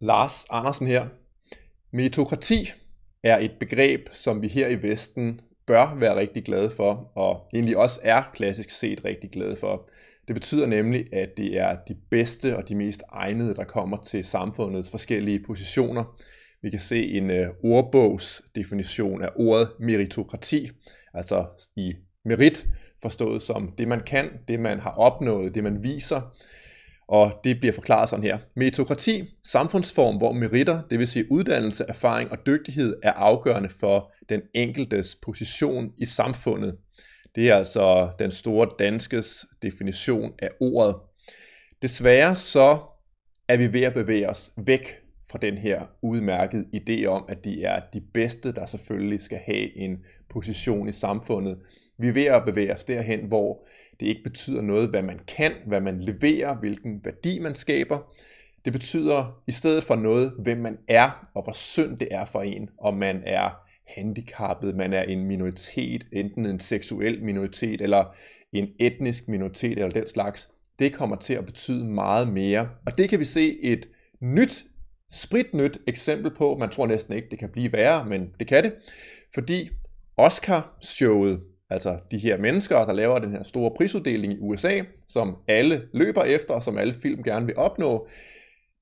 Lars Andersen her. Meritokrati er et begreb, som vi her i Vesten bør være rigtig glade for, og egentlig også er klassisk set rigtig glade for. Det betyder nemlig, at det er de bedste og de mest egnede, der kommer til samfundets forskellige positioner. Vi kan se en øh, ordbogsdefinition af ordet meritokrati, altså i merit forstået som det, man kan, det, man har opnået, det, man viser. Og det bliver forklaret sådan her. Meritokrati, samfundsform, hvor meritter, det vil sige uddannelse, erfaring og dygtighed, er afgørende for den enkeltes position i samfundet. Det er altså den store danskes definition af ordet. Desværre så er vi ved at bevæge os væk fra den her udmærkede idé om, at det er de bedste, der selvfølgelig skal have en position i samfundet. Vi er ved at bevæge os derhen, hvor det ikke betyder noget, hvad man kan, hvad man leverer, hvilken værdi man skaber. Det betyder i stedet for noget, hvem man er, og hvor synd det er for en, om man er handicappet, man er en minoritet, enten en seksuel minoritet eller en etnisk minoritet eller den slags. Det kommer til at betyde meget mere. Og det kan vi se et nyt, spritnyt eksempel på. Man tror næsten ikke, det kan blive værre, men det kan det. Fordi Oscar-showet Altså de her mennesker, der laver den her store prisuddeling i USA, som alle løber efter, og som alle film gerne vil opnå,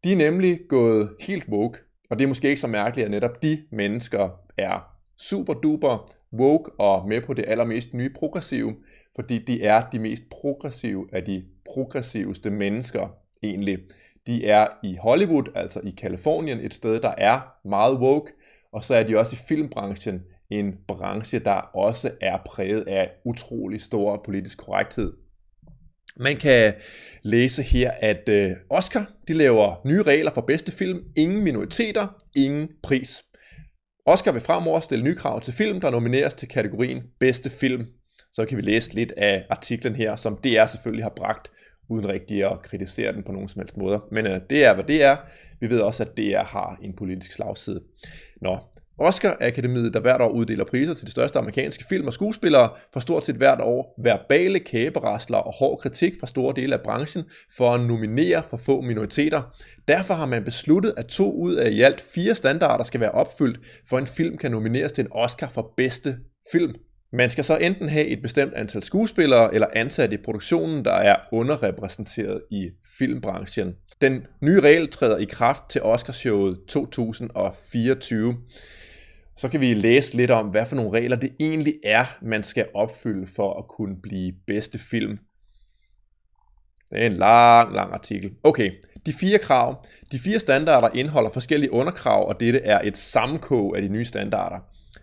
de er nemlig gået helt woke. Og det er måske ikke så mærkeligt, at netop de mennesker er super duper woke og med på det allermest nye progressive, fordi de er de mest progressive af de progressiveste mennesker egentlig. De er i Hollywood, altså i Kalifornien, et sted, der er meget woke, og så er de også i filmbranchen en branche, der også er præget af utrolig stor politisk korrekthed. Man kan læse her, at øh, Oscar de laver nye regler for bedste film. Ingen minoriteter, ingen pris. Oscar vil fremover stille nye krav til film, der nomineres til kategorien bedste film. Så kan vi læse lidt af artiklen her, som DR selvfølgelig har bragt, uden rigtig at kritisere den på nogen som helst måder. Men øh, det er, hvad det er. Vi ved også, at DR har en politisk slagside. Nå, Oscar-akademiet, der hvert år uddeler priser til de største amerikanske film og skuespillere, får stort set hvert år verbale kæberasler og hård kritik fra store dele af branchen for at nominere for få minoriteter. Derfor har man besluttet, at to ud af i alt fire standarder skal være opfyldt, for en film kan nomineres til en Oscar for bedste film. Man skal så enten have et bestemt antal skuespillere eller ansatte i produktionen, der er underrepræsenteret i filmbranchen. Den nye regel træder i kraft til Oscarshowet 2024. Så kan vi læse lidt om, hvad for nogle regler det egentlig er, man skal opfylde for at kunne blive bedste film. Det er en lang, lang artikel. Okay, de fire krav. De fire standarder indeholder forskellige underkrav, og dette er et sammenkog af de nye standarder.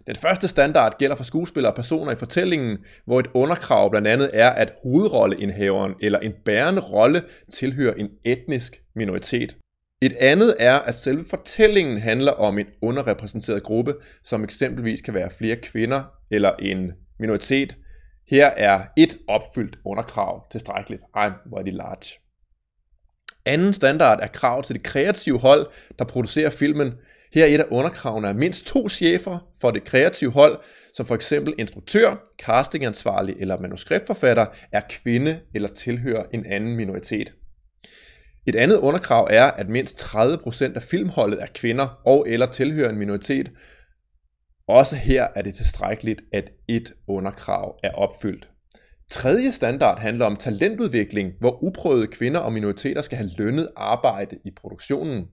Den første standard gælder for skuespillere og personer i fortællingen, hvor et underkrav blandt andet er, at hovedrolleindhaveren eller en bærende rolle tilhører en etnisk minoritet. Et andet er, at selve fortællingen handler om en underrepræsenteret gruppe, som eksempelvis kan være flere kvinder eller en minoritet. Her er et opfyldt underkrav tilstrækkeligt. Ej, hvor er de large. Anden standard er krav til det kreative hold, der producerer filmen. Her er et af underkravene er mindst to chefer for det kreative hold, som for eksempel instruktør, castingansvarlig eller manuskriptforfatter, er kvinde eller tilhører en anden minoritet. Et andet underkrav er, at mindst 30% af filmholdet er kvinder og eller tilhører en minoritet. Også her er det tilstrækkeligt, at et underkrav er opfyldt. Tredje standard handler om talentudvikling, hvor uprøvede kvinder og minoriteter skal have lønnet arbejde i produktionen.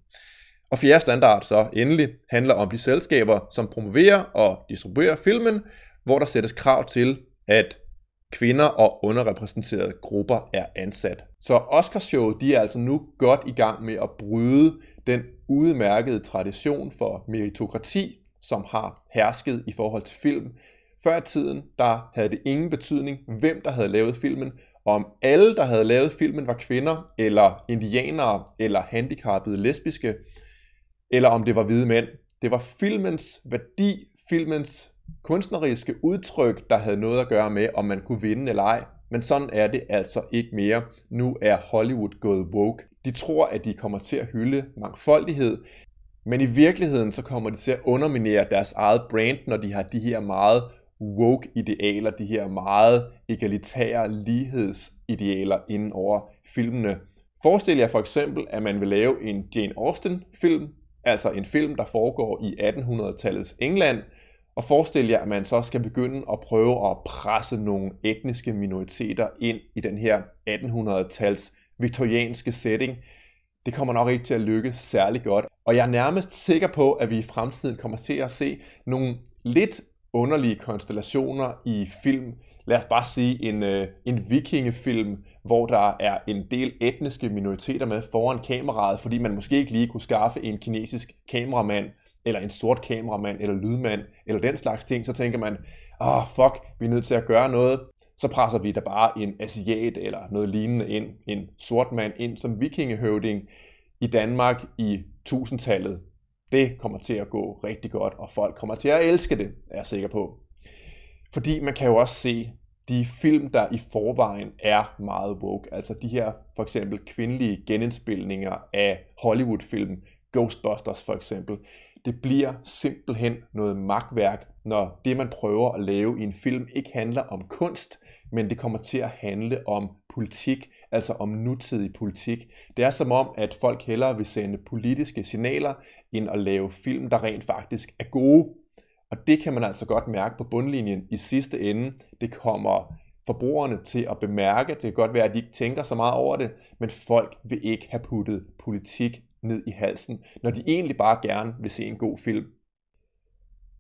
Og fjerde standard så endelig handler om de selskaber, som promoverer og distribuerer filmen, hvor der sættes krav til, at kvinder og underrepræsenterede grupper er ansat så Oscarshowet, de er altså nu godt i gang med at bryde den udmærkede tradition for meritokrati, som har hersket i forhold til film. Før i tiden, der havde det ingen betydning, hvem der havde lavet filmen, og om alle, der havde lavet filmen, var kvinder, eller indianere, eller handicappede lesbiske, eller om det var hvide mænd. Det var filmens værdi, filmens kunstneriske udtryk, der havde noget at gøre med, om man kunne vinde eller ej. Men sådan er det altså ikke mere. Nu er Hollywood gået woke. De tror, at de kommer til at hylde mangfoldighed, men i virkeligheden så kommer de til at underminere deres eget brand, når de har de her meget woke idealer, de her meget egalitære lighedsidealer inden over filmene. Forestil jer for eksempel, at man vil lave en Jane Austen film, altså en film, der foregår i 1800-tallets England, og forestil jer, at man så skal begynde at prøve at presse nogle etniske minoriteter ind i den her 1800-tals viktorianske setting. Det kommer nok ikke til at lykkes særlig godt. Og jeg er nærmest sikker på, at vi i fremtiden kommer til at se nogle lidt underlige konstellationer i film. Lad os bare sige en, øh, en vikingefilm, hvor der er en del etniske minoriteter med foran kameraet, fordi man måske ikke lige kunne skaffe en kinesisk kameramand eller en sort kameramand, eller lydmand, eller den slags ting, så tænker man, åh oh, fuck, vi er nødt til at gøre noget, så presser vi da bare en asiat eller noget lignende ind, en sort mand ind som vikingehøvding i Danmark i tusindtallet. Det kommer til at gå rigtig godt, og folk kommer til at elske det, er jeg sikker på. Fordi man kan jo også se de film, der i forvejen er meget woke, altså de her for eksempel kvindelige genindspilninger af hollywood filmen Ghostbusters for eksempel, det bliver simpelthen noget magtværk, når det, man prøver at lave i en film, ikke handler om kunst, men det kommer til at handle om politik, altså om nutidig politik. Det er som om, at folk hellere vil sende politiske signaler, end at lave film, der rent faktisk er gode. Og det kan man altså godt mærke på bundlinjen i sidste ende. Det kommer forbrugerne til at bemærke. Det kan godt være, at de ikke tænker så meget over det, men folk vil ikke have puttet politik ned i halsen, når de egentlig bare gerne vil se en god film.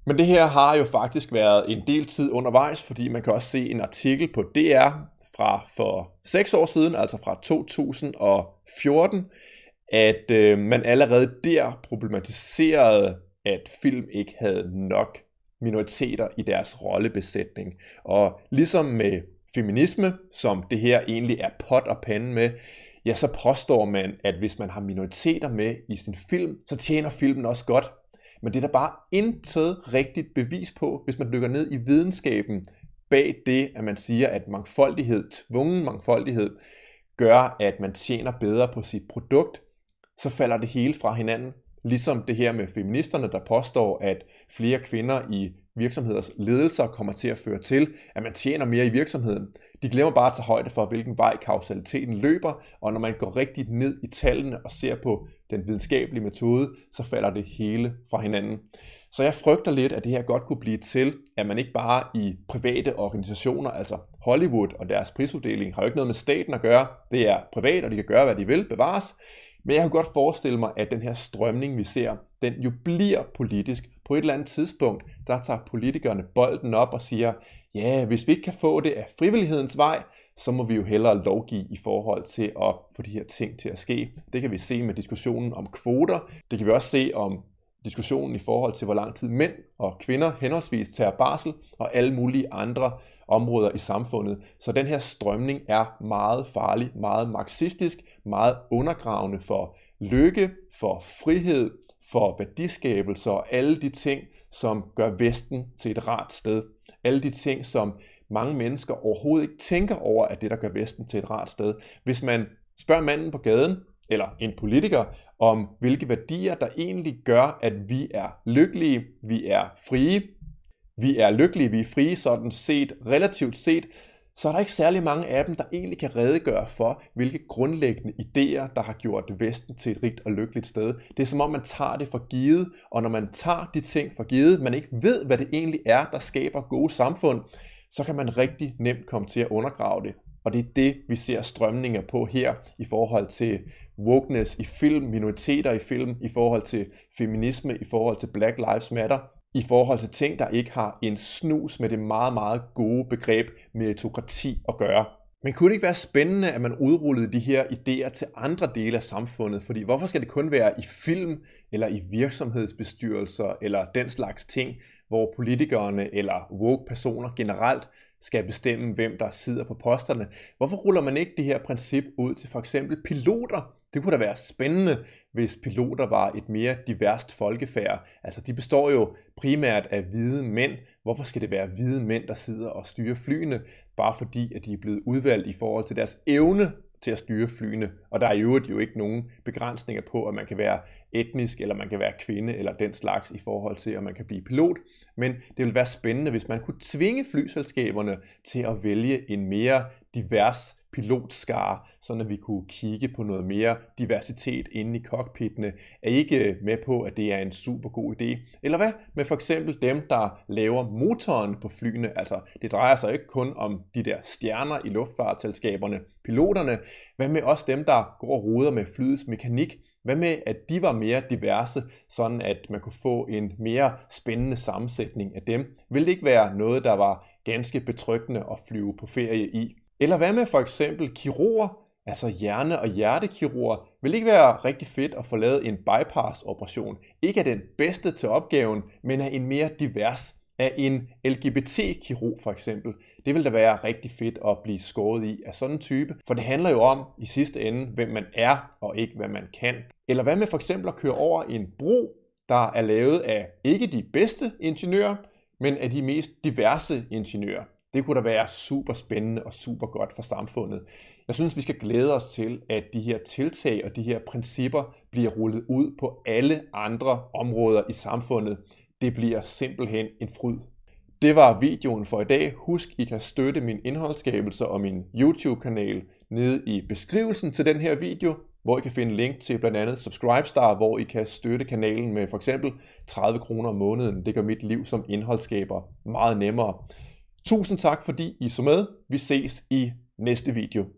Men det her har jo faktisk været en del tid undervejs, fordi man kan også se en artikel på DR fra for 6 år siden, altså fra 2014, at øh, man allerede der problematiserede, at film ikke havde nok minoriteter i deres rollebesætning. Og ligesom med feminisme, som det her egentlig er pot og pande med, ja, så påstår man, at hvis man har minoriteter med i sin film, så tjener filmen også godt. Men det er der bare intet rigtigt bevis på, hvis man dykker ned i videnskaben bag det, at man siger, at mangfoldighed, tvungen mangfoldighed, gør, at man tjener bedre på sit produkt, så falder det hele fra hinanden. Ligesom det her med feministerne, der påstår, at flere kvinder i virksomheders ledelser kommer til at føre til, at man tjener mere i virksomheden. De glemmer bare at tage højde for, hvilken vej kausaliteten løber, og når man går rigtigt ned i tallene og ser på den videnskabelige metode, så falder det hele fra hinanden. Så jeg frygter lidt, at det her godt kunne blive til, at man ikke bare i private organisationer, altså Hollywood og deres prisuddeling, har jo ikke noget med staten at gøre. Det er privat, og de kan gøre, hvad de vil, bevares. Men jeg kan godt forestille mig, at den her strømning, vi ser, den jo bliver politisk, på et eller andet tidspunkt, der tager politikerne bolden op og siger, ja, hvis vi ikke kan få det af frivillighedens vej, så må vi jo hellere lovgive i forhold til at få de her ting til at ske. Det kan vi se med diskussionen om kvoter. Det kan vi også se om diskussionen i forhold til, hvor lang tid mænd og kvinder henholdsvis tager barsel og alle mulige andre områder i samfundet. Så den her strømning er meget farlig, meget marxistisk, meget undergravende for lykke, for frihed, for værdiskabelse og alle de ting, som gør Vesten til et rart sted. Alle de ting, som mange mennesker overhovedet ikke tænker over, at det, der gør Vesten til et rart sted. Hvis man spørger manden på gaden, eller en politiker, om hvilke værdier, der egentlig gør, at vi er lykkelige, vi er frie, vi er lykkelige, vi er frie sådan set, relativt set, så er der ikke særlig mange af dem, der egentlig kan redegøre for, hvilke grundlæggende idéer, der har gjort Vesten til et rigt og lykkeligt sted. Det er som om, man tager det for givet, og når man tager de ting for givet, man ikke ved, hvad det egentlig er, der skaber gode samfund, så kan man rigtig nemt komme til at undergrave det. Og det er det, vi ser strømninger på her i forhold til wokeness i film, minoriteter i film, i forhold til feminisme, i forhold til Black Lives Matter i forhold til ting, der ikke har en snus med det meget, meget gode begreb meritokrati at gøre. Men kunne det ikke være spændende, at man udrullede de her idéer til andre dele af samfundet? Fordi hvorfor skal det kun være i film, eller i virksomhedsbestyrelser, eller den slags ting, hvor politikerne eller woke personer generelt skal bestemme, hvem der sidder på posterne. Hvorfor ruller man ikke det her princip ud til for eksempel piloter? Det kunne da være spændende, hvis piloter var et mere diverst folkefærd. Altså, de består jo primært af hvide mænd. Hvorfor skal det være hvide mænd, der sidder og styrer flyene, bare fordi at de er blevet udvalgt i forhold til deres evne til at styre flyene. Og der er i øvrigt jo ikke nogen begrænsninger på, at man kan være etnisk, eller man kan være kvinde, eller den slags i forhold til, at man kan blive pilot. Men det ville være spændende, hvis man kunne tvinge flyselskaberne til at vælge en mere divers pilotskare, sådan at vi kunne kigge på noget mere diversitet inde i cockpittene, Er I ikke øh, med på, at det er en super god idé? Eller hvad med for eksempel dem, der laver motoren på flyene? Altså, det drejer sig ikke kun om de der stjerner i luftfartselskaberne, piloterne. Hvad med også dem, der går og ruder med flyets mekanik? Hvad med, at de var mere diverse, sådan at man kunne få en mere spændende sammensætning af dem? Vil det ikke være noget, der var ganske betryggende at flyve på ferie i? Eller hvad med for eksempel kirurger, altså hjerne- og hjertekirurger, vil ikke være rigtig fedt at få lavet en bypass-operation. Ikke af den bedste til opgaven, men af en mere divers, af en LGBT-kirurg for eksempel. Det vil da være rigtig fedt at blive skåret i af sådan en type, for det handler jo om i sidste ende, hvem man er og ikke hvad man kan. Eller hvad med for eksempel at køre over en bro, der er lavet af ikke de bedste ingeniører, men af de mest diverse ingeniører. Det kunne da være super spændende og super godt for samfundet. Jeg synes, vi skal glæde os til, at de her tiltag og de her principper bliver rullet ud på alle andre områder i samfundet. Det bliver simpelthen en fryd. Det var videoen for i dag. Husk, I kan støtte min indholdsskabelse og min YouTube-kanal nede i beskrivelsen til den her video, hvor I kan finde link til blandt andet Subscribestar, hvor I kan støtte kanalen med for eksempel 30 kroner om måneden. Det gør mit liv som indholdsskaber meget nemmere. Tusind tak, fordi I så med. Vi ses i næste video.